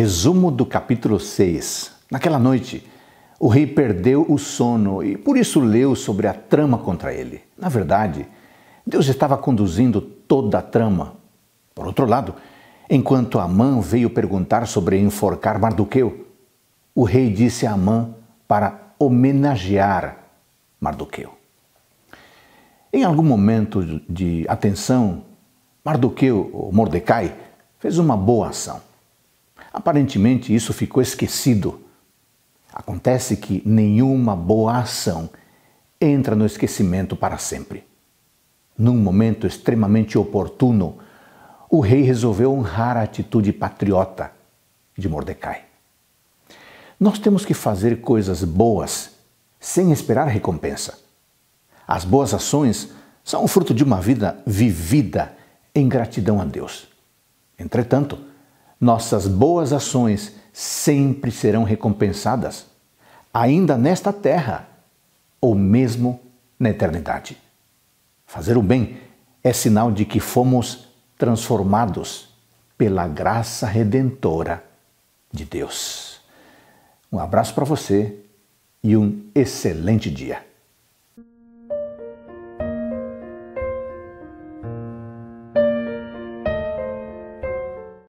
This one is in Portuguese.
Resumo do capítulo 6. Naquela noite, o rei perdeu o sono e por isso leu sobre a trama contra ele. Na verdade, Deus estava conduzindo toda a trama. Por outro lado, enquanto Amã veio perguntar sobre enforcar Mardoqueu, o rei disse a Amã para homenagear Mardoqueu. Em algum momento de atenção, Mardoqueu, ou Mordecai, fez uma boa ação. Aparentemente, isso ficou esquecido. Acontece que nenhuma boa ação entra no esquecimento para sempre. Num momento extremamente oportuno, o rei resolveu honrar a atitude patriota de Mordecai. Nós temos que fazer coisas boas sem esperar recompensa. As boas ações são o fruto de uma vida vivida em gratidão a Deus. Entretanto, nossas boas ações sempre serão recompensadas, ainda nesta terra ou mesmo na eternidade. Fazer o bem é sinal de que fomos transformados pela graça redentora de Deus. Um abraço para você e um excelente dia.